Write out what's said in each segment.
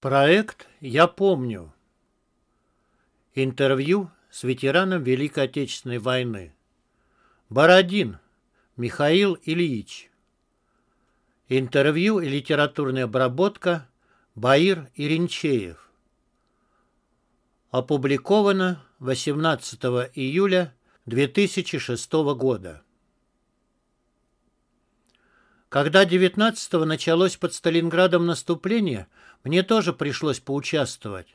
Проект «Я помню». Интервью с ветераном Великой Отечественной войны. Бородин Михаил Ильич. Интервью и литературная обработка Баир Иринчеев. Опубликовано 18 июля 2006 года. Когда 19-го началось под Сталинградом наступление, мне тоже пришлось поучаствовать.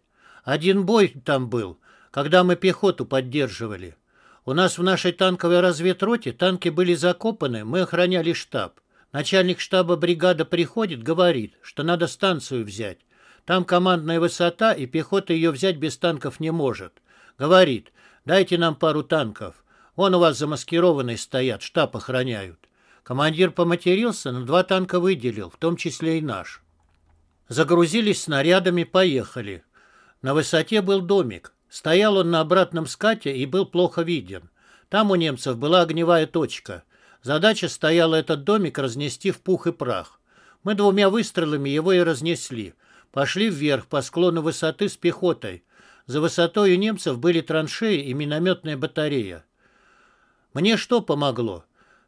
Один бой там был, когда мы пехоту поддерживали. У нас в нашей танковой разведроте танки были закопаны, мы охраняли штаб. Начальник штаба бригада приходит, говорит, что надо станцию взять. Там командная высота, и пехота ее взять без танков не может. Говорит, дайте нам пару танков. Вон у вас замаскированные стоят, штаб охраняют. Командир поматерился, но два танка выделил, в том числе и наш. Загрузились снарядами, поехали. На высоте был домик. Стоял он на обратном скате и был плохо виден. Там у немцев была огневая точка. Задача стояла этот домик разнести в пух и прах. Мы двумя выстрелами его и разнесли. Пошли вверх по склону высоты с пехотой. За высотой у немцев были траншеи и минометная батарея. Мне что помогло?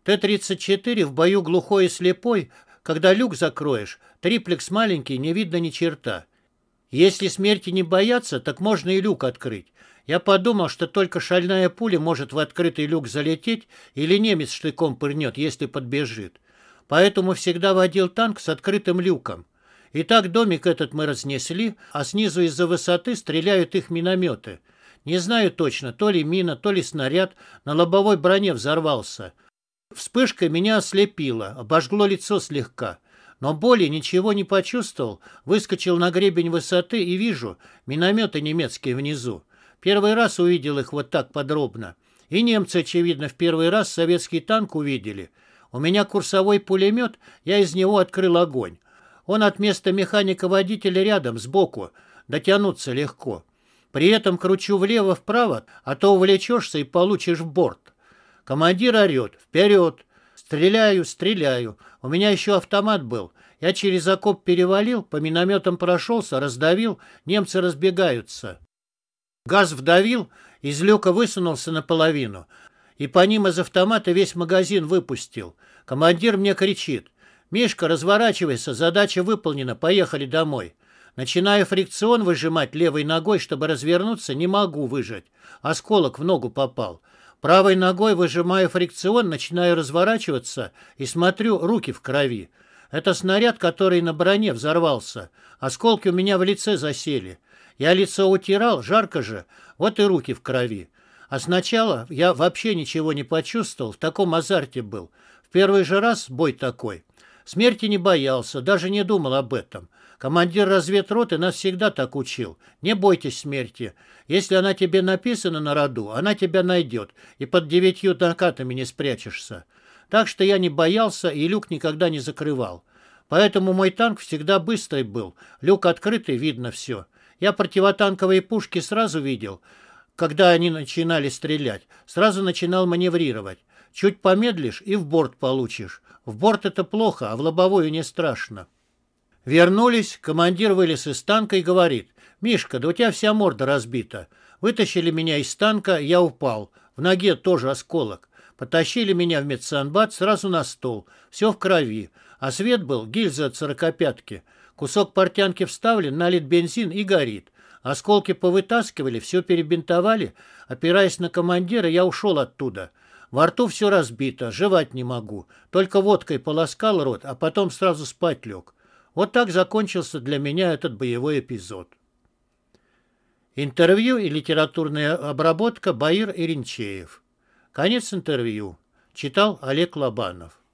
Т-34 в бою глухой и слепой, когда люк закроешь, триплекс маленький, не видно ни черта. Если смерти не бояться, так можно и люк открыть. Я подумал, что только шальная пуля может в открытый люк залететь или немец штыком пырнет, если подбежит. Поэтому всегда водил танк с открытым люком. Итак, домик этот мы разнесли, а снизу из-за высоты стреляют их минометы. Не знаю точно, то ли мина, то ли снаряд на лобовой броне взорвался. Вспышка меня ослепила, обожгло лицо слегка. Но боли ничего не почувствовал, выскочил на гребень высоты и вижу минометы немецкие внизу. Первый раз увидел их вот так подробно. И немцы, очевидно, в первый раз советский танк увидели. У меня курсовой пулемет, я из него открыл огонь. Он от места механика-водителя рядом, сбоку. Дотянуться легко. При этом кручу влево-вправо, а то увлечешься и получишь в борт. Командир орет «Вперед!» Стреляю, стреляю. У меня еще автомат был. Я через окоп перевалил, по минометам прошелся, раздавил. Немцы разбегаются. Газ вдавил, из люка высунулся наполовину. И по ним из автомата весь магазин выпустил. Командир мне кричит. «Мишка, разворачивайся, задача выполнена, поехали домой». Начинаю фрикцион выжимать левой ногой, чтобы развернуться, не могу выжать. Осколок в ногу попал. Правой ногой выжимаю фрикцион, начинаю разворачиваться и смотрю, руки в крови. Это снаряд, который на броне взорвался. Осколки у меня в лице засели. Я лицо утирал, жарко же, вот и руки в крови. А сначала я вообще ничего не почувствовал, в таком азарте был. В первый же раз бой такой. Смерти не боялся, даже не думал об этом. Командир разведроты нас всегда так учил. Не бойтесь смерти. Если она тебе написана на роду, она тебя найдет, и под девятью накатами не спрячешься. Так что я не боялся и люк никогда не закрывал. Поэтому мой танк всегда быстрый был. Люк открытый, видно все. Я противотанковые пушки сразу видел, когда они начинали стрелять. Сразу начинал маневрировать. Чуть помедлишь и в борт получишь. В борт это плохо, а в лобовую не страшно. Вернулись, командир вылез из танка и говорит, «Мишка, да у тебя вся морда разбита. Вытащили меня из танка, я упал. В ноге тоже осколок. Потащили меня в медсанбат сразу на стол. Все в крови. А свет был гильза от сорокопятки. Кусок портянки вставлен, налит бензин и горит. Осколки повытаскивали, все перебинтовали. Опираясь на командира, я ушел оттуда. Во рту все разбито, жевать не могу. Только водкой полоскал рот, а потом сразу спать лег. Вот так закончился для меня этот боевой эпизод. Интервью и литературная обработка Баир Иринчеев. Конец интервью. Читал Олег Лобанов.